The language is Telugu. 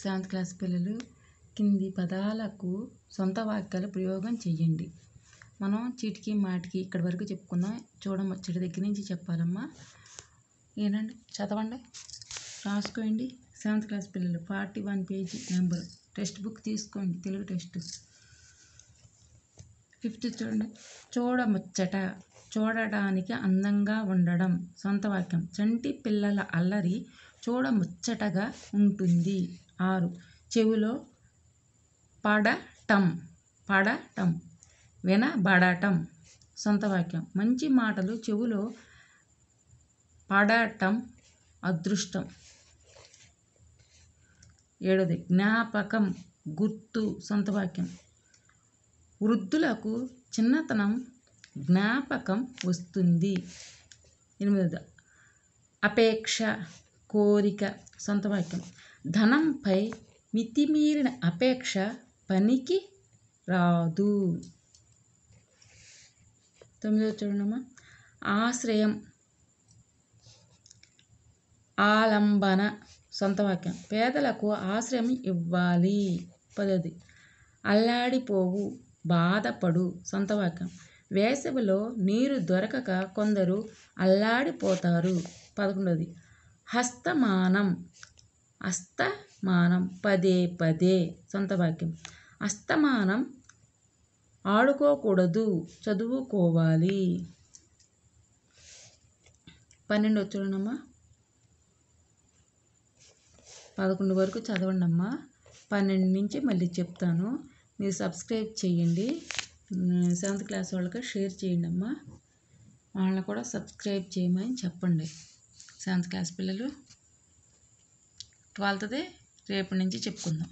సెవెంత్ క్లాస్ పిల్లలు కింది పదాలకు సొంత వాక్యాలు ప్రయోగం చేయండి మనం చీటికి మాటికి ఇక్కడి వరకు చెప్పుకున్నాం చూడముచ్చటి దగ్గర నుంచి చెప్పాలమ్మా ఏనండి చదవండి రాసుకోండి సెవెంత్ క్లాస్ పిల్లలు forty one page number text book తీసుకోండి తెలుగు టెక్స్ట్ ఫిఫ్త్ చూడండి చూడముచ్చట చూడడానికి అందంగా ఉండడం సొంత వాక్యం చంటి పిల్లల అల్లరి చూడముచ్చటగా ఉంటుంది ఆరు చెవిలో పడటం పడటం వినబడటం సొంత వాక్యం మంచి మాటలు చెవిలో పడటం అదృష్టం ఏడవది జ్ఞాపకం గుర్తు సొంత వాక్యం వృద్ధులకు చిన్నతనం జ్ఞాపకం వస్తుంది ఎనిమిది అపేక్ష కోరిక సొంత వాక్యం ధనంపై మితిమీరిన అపేక్ష పనికి రాదు తొమ్మిదో చూడమ్మా ఆశ్రయం ఆలంబన సొంత వాక్యం పేదలకు ఆశ్రయం ఇవ్వాలి పదోది అల్లాడిపోవు బాధపడు సొంత వాక్యం వేసవిలో నీరు దొరకక కొందరు అల్లాడిపోతారు పదకొండది హస్తమానం హస్తమానం పదే పదే సొంత వాక్యం హస్తమానం ఆడుకోకూడదు చదువుకోవాలి పన్నెండు చూడనమ్మా పదకొండు వరకు చదవండి అమ్మా పన్నెండు నుంచి మళ్ళీ చెప్తాను మీరు సబ్స్క్రైబ్ చేయండి సెవెంత్ క్లాస్ వాళ్ళకి షేర్ చేయండి అమ్మా వాళ్ళని కూడా సబ్స్క్రైబ్ చేయమని చెప్పండి సెవెంత్ క్లాస్ పిల్లలు ట్వెల్త్ది రేపటి నుంచి చెప్పుకుందాం